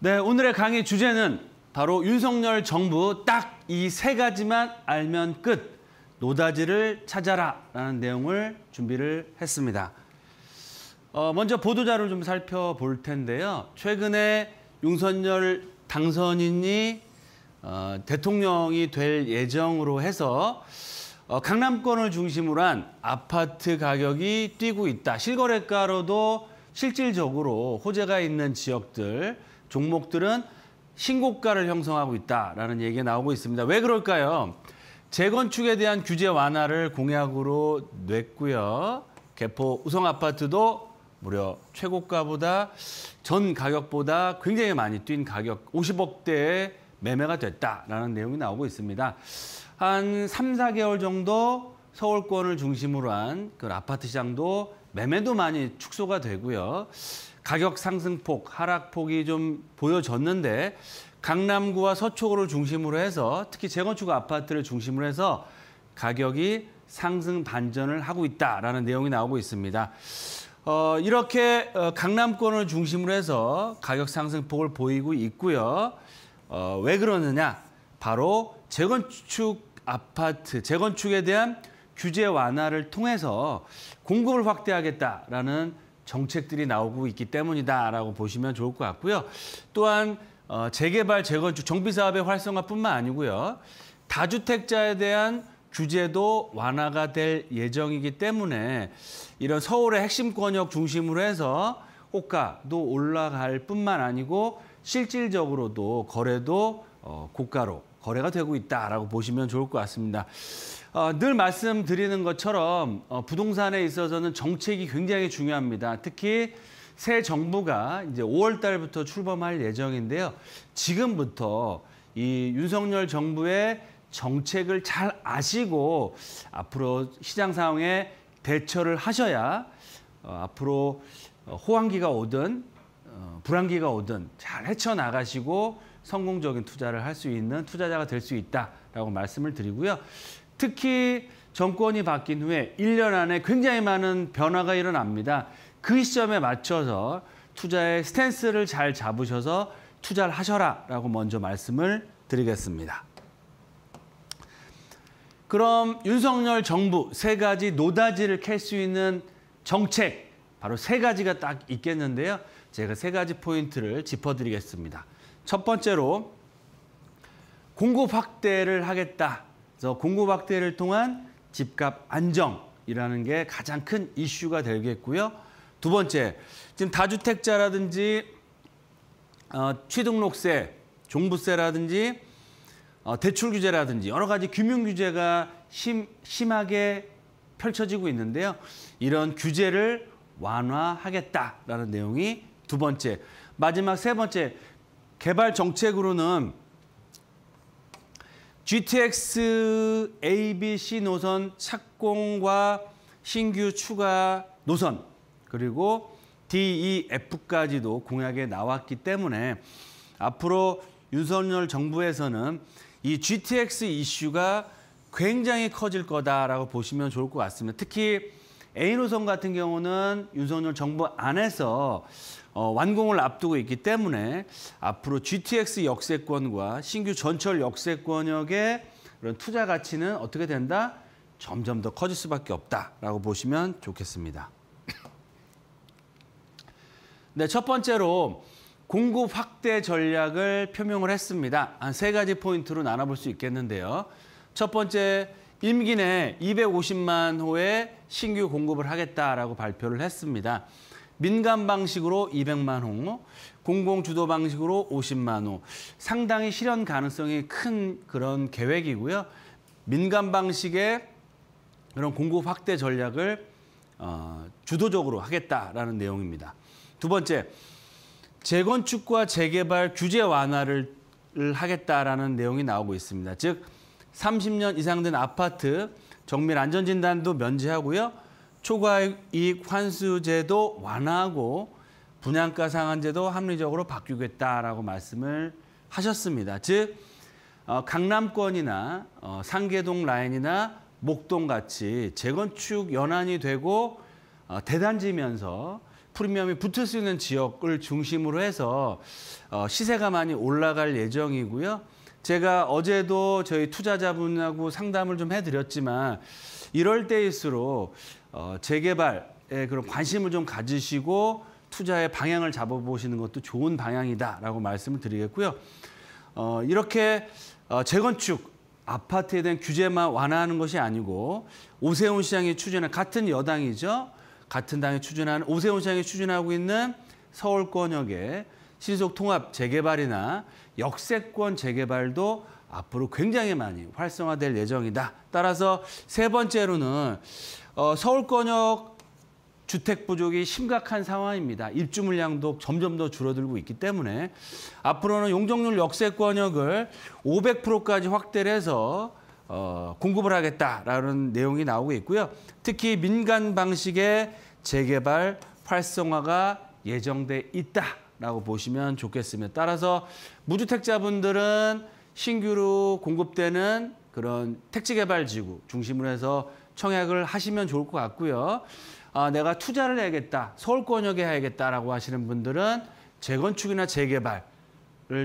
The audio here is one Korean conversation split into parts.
네, 오늘의 강의 주제는 바로 윤석열 정부 딱 이 세 가지만 알면 끝. 노다지를 찾아라 라는 내용을 준비를 했습니다. 어, 먼저 보도자료를 좀 살펴볼 텐데요. 최근에 윤석열 당선인이 어, 대통령이 될 예정으로 해서 어, 강남권을 중심으로 한 아파트 가격이 뛰고 있다. 실거래가로도 실질적으로 호재가 있는 지역들 종목들은 신고가를 형성하고 있다라는 얘기가 나오고 있습니다. 왜 그럴까요? 재건축에 대한 규제 완화를 공약으로 냈고요. 개포 우성 아파트도 무려 최고가보다 전 가격보다 굉장히 많이 뛴 가격 50억대에 매매가 됐다라는 내용이 나오고 있습니다. 한 3, 4개월 정도 서울권을 중심으로 한 그 아파트 시장도 매매도 많이 축소가 되고요. 가격 상승폭, 하락폭이 좀 보여졌는데 강남구와 서초구를 중심으로 해서 특히 재건축 아파트를 중심으로 해서 가격이 상승 반전을 하고 있다라는 내용이 나오고 있습니다. 어, 이렇게 어, 강남권을 중심으로 해서 가격 상승폭을 보이고 있고요. 어, 왜 그러느냐? 바로 재건축 아파트, 재건축에 대한 규제 완화를 통해서 공급을 확대하겠다라는 정책들이 나오고 있기 때문이다라고 보시면 좋을 것 같고요. 또한 어, 재개발, 재건축, 정비 사업의 활성화뿐만 아니고요. 다주택자에 대한 규제도 완화가 될 예정이기 때문에 이런 서울의 핵심 권역 중심으로 해서 호가도 올라갈 뿐만 아니고 실질적으로도 거래도 어, 고가로 거래가 되고 있다라고 보시면 좋을 것 같습니다. 어, 늘 말씀드리는 것처럼 어, 부동산에 있어서는 정책이 굉장히 중요합니다. 특히 새 정부가 이제 5월 달부터 출범할 예정인데요. 지금부터 이 윤석열 정부의 정책을 잘 아시고 앞으로 시장 상황에 대처를 하셔야 어, 앞으로 어, 호황기가 오든 어, 불황기가 오든 잘 헤쳐나가시고 성공적인 투자를 할 수 있는 투자자가 될 수 있다라고 말씀을 드리고요. 특히 정권이 바뀐 후에 1년 안에 굉장히 많은 변화가 일어납니다. 그 시점에 맞춰서 투자의 스탠스를 잘 잡으셔서 투자를 하셔라라고 먼저 말씀을 드리겠습니다. 그럼 윤석열 정부 세 가지 노다지를 캘 수 있는 정책 바로 세 가지가 딱 있겠는데요. 제가 세 가지 포인트를 짚어드리겠습니다. 첫 번째로 공급 확대를 하겠다. 그래서 공급 확대를 통한 집값 안정이라는 게 가장 큰 이슈가 되겠고요. 두 번째, 지금 다주택자라든지 어, 취등록세, 종부세라든지 어, 대출 규제라든지 여러 가지 금융 규제가 심, 심하게 펼쳐지고 있는데요. 이런 규제를 완화하겠다라는 내용이 두 번째. 마지막 세 번째, 개발 정책으로는 GTX ABC 노선 착공과 신규 추가 노선 그리고 DEF까지도 공약에 나왔기 때문에 앞으로 윤석열 정부에서는 이 GTX 이슈가 굉장히 커질 거다라고 보시면 좋을 것 같습니다. 특히 A 노선 같은 경우는 윤석열 정부 안에서 어, 완공을 앞두고 있기 때문에 앞으로 GTX 역세권과 신규 전철 역세권역의 그런 투자 가치는 어떻게 된다? 점점 더 커질 수밖에 없다라고 보시면 좋겠습니다. 네, 첫 번째로 공급 확대 전략을 표명을 했습니다. 한 세 가지 포인트로 나눠볼 수 있겠는데요. 첫 번째, 임기 내 250만 호의 신규 공급을 하겠다라고 발표를 했습니다. 민간 방식으로 200만 호, 공공 주도 방식으로 50만 호. 상당히 실현 가능성이 큰 그런 계획이고요. 민간 방식의 그런 공급 확대 전략을 어, 주도적으로 하겠다라는 내용입니다. 두 번째, 재건축과 재개발 규제 완화를 하겠다라는 내용이 나오고 있습니다. 즉, 30년 이상 된 아파트 정밀 안전진단도 면제하고요. 초과이익 환수제도 완화하고 분양가 상한제도 합리적으로 바뀌겠다라고 말씀을 하셨습니다. 즉 어, 강남권이나 어, 상계동 라인이나 목동같이 재건축 연안이 되고 어, 대단지면서 프리미엄이 붙을 수 있는 지역을 중심으로 해서 시세가 많이 올라갈 예정이고요. 제가 어제도 저희 투자자분하고 상담을 좀 해드렸지만 이럴 때일수록 어, 재개발에 그런 관심을 좀 가지시고 투자의 방향을 잡아보시는 것도 좋은 방향이다라고 말씀을 드리겠고요. 어, 이렇게 어, 재건축 아파트에 대한 규제만 완화하는 것이 아니고 오세훈 시장이 추진한 같은 여당이죠. 같은 당이 추진하는 오세훈 시장이 추진하고 있는 서울권역의 신속통합 재개발이나 역세권 재개발도 앞으로 굉장히 많이 활성화될 예정이다. 따라서 세 번째로는 어, 서울권역 주택 부족이 심각한 상황입니다. 입주 물량도 점점 더 줄어들고 있기 때문에 앞으로는 용적률 역세권역을 500%까지 확대를 해서 어, 공급을 하겠다라는 내용이 나오고 있고요. 특히 민간 방식의 재개발 활성화가 예정돼 있다. 라고 보시면 좋겠습니다. 따라서 무주택자분들은 신규로 공급되는 그런 택지개발지구 중심으로 해서 청약을 하시면 좋을 것 같고요. 아, 내가 투자를 해야겠다, 서울권역에 해야겠다라고 하시는 분들은 재건축이나 재개발을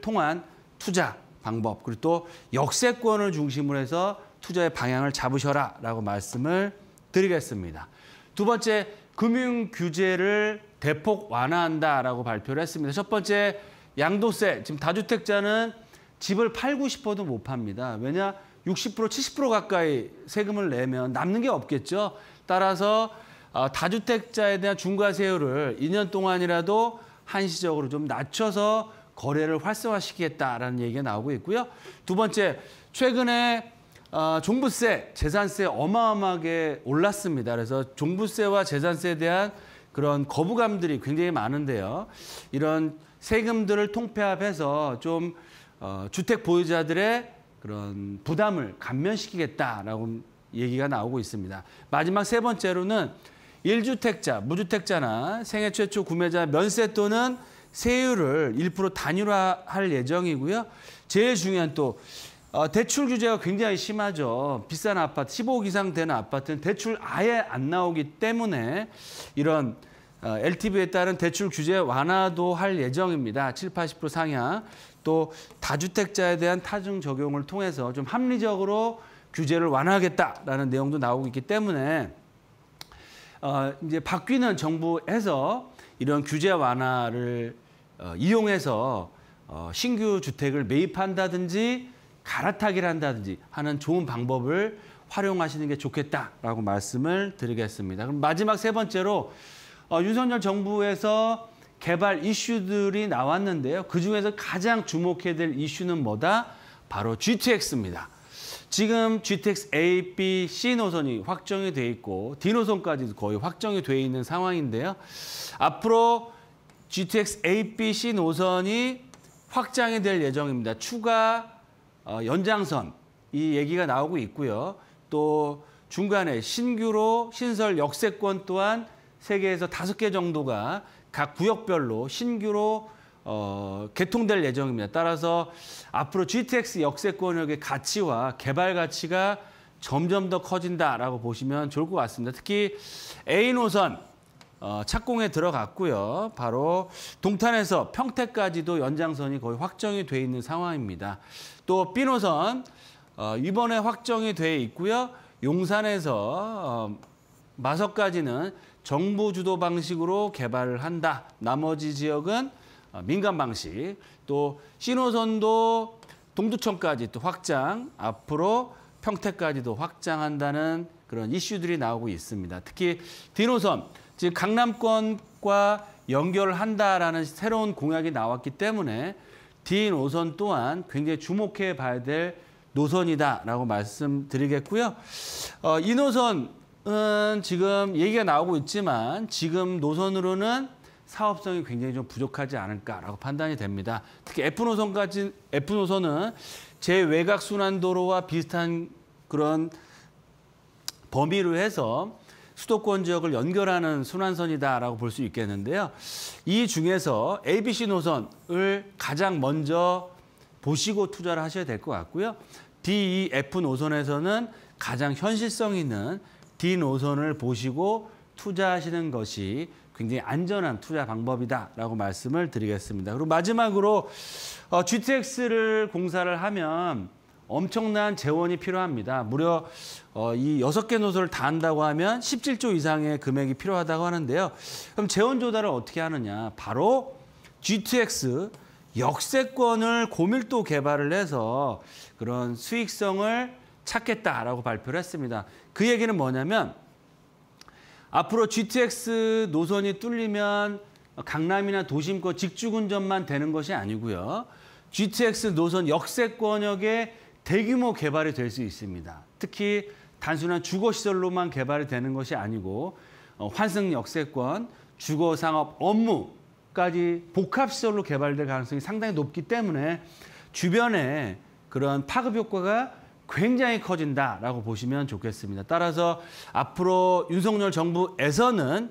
통한 투자 방법 그리고 또 역세권을 중심으로 해서 투자의 방향을 잡으셔라라고 말씀을 드리겠습니다. 두 번째, 금융 규제를 대폭 완화한다라고 발표를 했습니다. 첫 번째 양도세 지금 다주택자는 집을 팔고 싶어도 못 팝니다. 왜냐 60% 70% 가까이 세금을 내면 남는 게 없겠죠. 따라서 아, 다주택자에 대한 중과세율을 2년 동안이라도 한시적으로 좀 낮춰서 거래를 활성화시키겠다라는 얘기가 나오고 있고요. 두 번째, 최근에 아, 종부세, 재산세 어마어마하게 올랐습니다. 그래서 종부세와 재산세에 대한 그런 거부감들이 굉장히 많은데요. 이런 세금들을 통폐합해서 좀 어, 주택 보유자들의 그런 부담을 감면시키겠다라고 얘기가 나오고 있습니다. 마지막 세 번째로는 일주택자 무주택자나 생애 최초 구매자 면세 또는 세율을 1% 단일화할 예정이고요. 제일 중요한 또 어, 대출 규제가 굉장히 심하죠. 비싼 아파트, 15억 이상 되는 아파트는 대출 아예 안 나오기 때문에 이런 어, LTV에 따른 대출 규제 완화도 할 예정입니다. 7, 80% 상향. 또 다주택자에 대한 타중 적용을 통해서 좀 합리적으로 규제를 완화하겠다라는 내용도 나오고 있기 때문에 어, 이제 바뀌는 정부에서 이런 규제 완화를 어, 이용해서 어, 신규 주택을 매입한다든지 갈아타기를 한다든지 하는 좋은 방법을 활용하시는 게 좋겠다라고 말씀을 드리겠습니다. 그럼 마지막 세 번째로 어, 윤석열 정부에서 개발 이슈들이 나왔는데요. 그중에서 가장 주목해야 될 이슈는 뭐다? 바로 GTX입니다. 지금 GTX A, B, C 노선이 확정이 돼 있고 D 노선까지 거의 확정이 돼 있는 상황인데요. 앞으로 GTX A, B, C 노선이 확장이 될 예정입니다. 추가 어, 연장선 이 얘기가 나오고 있고요. 또 중간에 신규로 신설 역세권 또한 세계에서 다섯 개 정도가 각 구역별로 신규로 어, 개통될 예정입니다. 따라서 앞으로 GTX 역세권역의 가치와 개발 가치가 점점 더 커진다라고 보시면 좋을 것 같습니다. 특히 A 노선 어, 착공에 들어갔고요. 바로 동탄에서 평택까지도 연장선이 거의 확정이 돼 있는 상황입니다. 또 B 노선 어, 이번에 확정이 돼 있고요. 용산에서 어, 마석까지는 정부 주도 방식으로 개발을 한다. 나머지 지역은 어, 민간 방식. 또 신호선도 동두천까지 또 확장, 앞으로 평택까지도 확장한다는 그런 이슈들이 나오고 있습니다. 특히 디노선, 즉 강남권과 연결한다라는 새로운 공약이 나왔기 때문에 d 노선 또한 굉장히 주목해 봐야 될 노선이다라고 말씀드리겠고요. 어, 이 노선은 지금 얘기가 나오고 있지만 지금 노선으로는 사업성이 굉장히 좀 부족하지 않을까라고 판단이 됩니다. 특히 F 노선까지 F 노선은 제 외곽 순환 도로와 비슷한 그런 범위로 해서 수도권 지역을 연결하는 순환선이다라고 볼 수 있겠는데요. 이 중에서 ABC 노선을 가장 먼저 보시고 투자를 하셔야 될 것 같고요. D, E, F 노선에서는 가장 현실성 있는 D 노선을 보시고 투자하시는 것이 굉장히 안전한 투자 방법이다라고 말씀을 드리겠습니다. 그리고 마지막으로 어, GTX를 공사를 하면 엄청난 재원이 필요합니다. 무려 어, 이여개 노선을 다 한다고 하면 17조 이상의 금액이 필요하다고 하는데요. 그럼 재원 조달을 어떻게 하느냐? 바로 G2X 역세권을 고밀도 개발을 해서 그런 수익성을 찾겠다라고 발표를 했습니다. 그 얘기는 뭐냐면 앞으로 GTX 노선이 뚫리면 강남이나 도심권 직주군전만 되는 것이 아니고요. GTX 노선 역세권역에 대규모 개발이 될 수 있습니다. 특히 단순한 주거시설로만 개발이 되는 것이 아니고 어, 환승 역세권, 주거상업 업무까지 복합시설로 개발될 가능성이 상당히 높기 때문에 주변에 그런 파급 효과가 굉장히 커진다라고 보시면 좋겠습니다. 따라서 앞으로 윤석열 정부에서는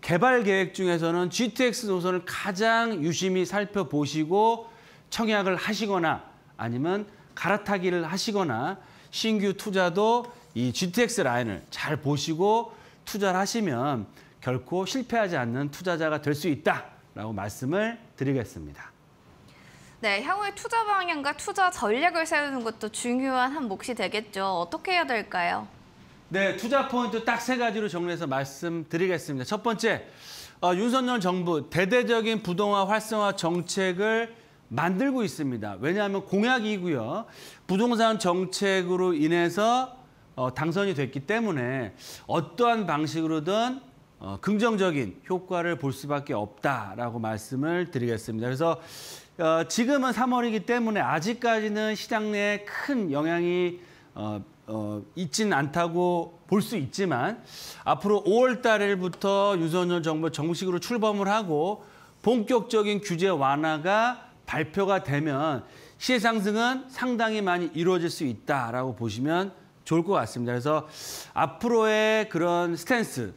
개발 계획 중에서는 GTX 노선을 가장 유심히 살펴보시고 청약을 하시거나 아니면 갈아타기를 하시거나 신규 투자도 이 GTX 라인을 잘 보시고 투자를 하시면 결코 실패하지 않는 투자자가 될 수 있다라고 말씀을 드리겠습니다. 네, 향후의 투자 방향과 투자 전략을 세우는 것도 중요한 한 몫이 되겠죠. 어떻게 해야 될까요? 네, 투자 포인트 딱 세 가지로 정리해서 말씀드리겠습니다. 첫 번째, 어, 윤석열 정부 대대적인 부동화 활성화 정책을 만들고 있습니다. 왜냐하면 공약이고요. 부동산 정책으로 인해서 어, 당선이 됐기 때문에 어떠한 방식으로든 어, 긍정적인 효과를 볼 수밖에 없다라고 말씀을 드리겠습니다. 그래서 어, 지금은 3월이기 때문에 아직까지는 시장 내에 큰 영향이 어, 어, 있진 않다고 볼 수 있지만 앞으로 5월 달부터 유선열 정부 정식으로 출범을 하고 본격적인 규제 완화가 발표가 되면 시세 상승은 상당히 많이 이루어질 수 있다라고 보시면 좋을 것 같습니다. 그래서 앞으로의 그런 스탠스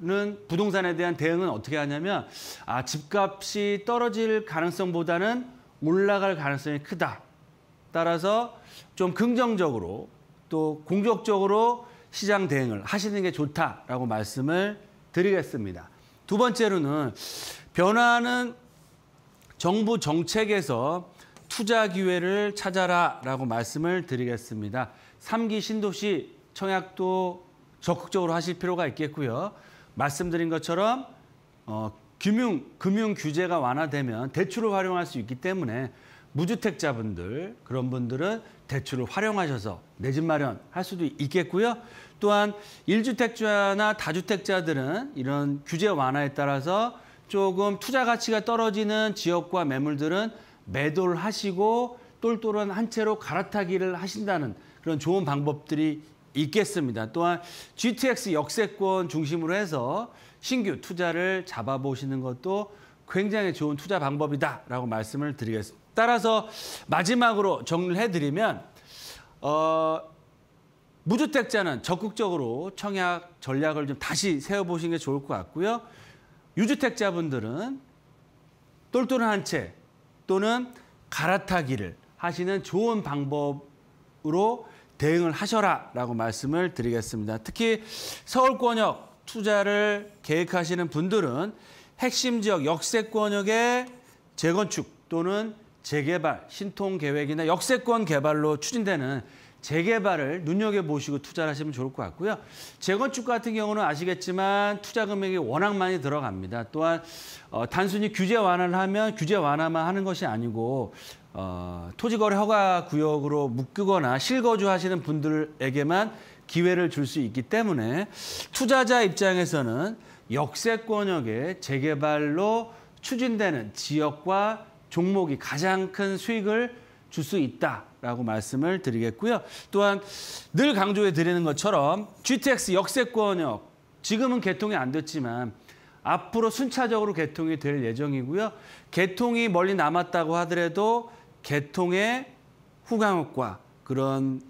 는 부동산에 대한 대응은 어떻게 하냐면 아, 집값이 떨어질 가능성보다는 올라갈 가능성이 크다. 따라서 좀 긍정적으로 또 공격적으로 시장 대응을 하시는 게 좋다라고 말씀을 드리겠습니다. 두 번째로는 변화는 정부 정책에서 투자 기회를 찾아라라고 말씀을 드리겠습니다. 3기 신도시 청약도 적극적으로 하실 필요가 있겠고요. 말씀드린 것처럼 어, 금융 금융 규제가 완화되면 대출을 활용할 수 있기 때문에 무주택자분들 그런 분들은 대출을 활용하셔서 내 집 마련할 수도 있겠고요. 또한 일주택자나 다주택자들은 이런 규제 완화에 따라서 조금 투자 가치가 떨어지는 지역과 매물들은 매도를 하시고 똘똘한 한 채로 갈아타기를 하신다는 그런 좋은 방법들이 있겠습니다. 또한 GTX 역세권 중심으로 해서 신규 투자를 잡아보시는 것도 굉장히 좋은 투자 방법이다라고 말씀을 드리겠습니다. 따라서 마지막으로 정리를 해드리면 어, 무주택자는 적극적으로 청약 전략을 좀 다시 세워보시는 게 좋을 것 같고요. 유주택자분들은 똘똘한 채 또는 갈아타기를 하시는 좋은 방법으로 대응을 하셔라라고 말씀을 드리겠습니다. 특히 서울권역 투자를 계획하시는 분들은 핵심 지역 역세권역의 재건축 또는 재개발, 신통 계획이나 역세권 개발로 추진되는 재개발을 눈여겨보시고 투자를 하시면 좋을 것 같고요. 재건축 같은 경우는 아시겠지만 투자 금액이 워낙 많이 들어갑니다. 또한 어, 단순히 규제 완화를 하면 규제 완화만 하는 것이 아니고 어, 토지거래 허가 구역으로 묶거나 실거주하시는 분들에게만 기회를 줄 수 있기 때문에 투자자 입장에서는 역세권역의 재개발로 추진되는 지역과 종목이 가장 큰 수익을 줄 수 있다. 라고 말씀을 드리겠고요. 또한 늘 강조해 드리는 것처럼 GTX 역세권역 지금은 개통이 안 됐지만 앞으로 순차적으로 개통이 될 예정이고요. 개통이 멀리 남았다고 하더라도 개통의 후광효과 그런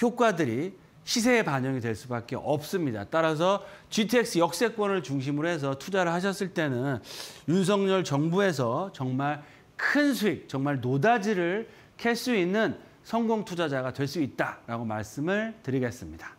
효과들이 시세에 반영이 될 수밖에 없습니다. 따라서 GTX 역세권을 중심으로 해서 투자를 하셨을 때는 윤석열 정부에서 정말 큰 수익, 정말 노다지를 캘수 있는 성공 투자자가 될 수 있다라고 말씀을 드리겠습니다.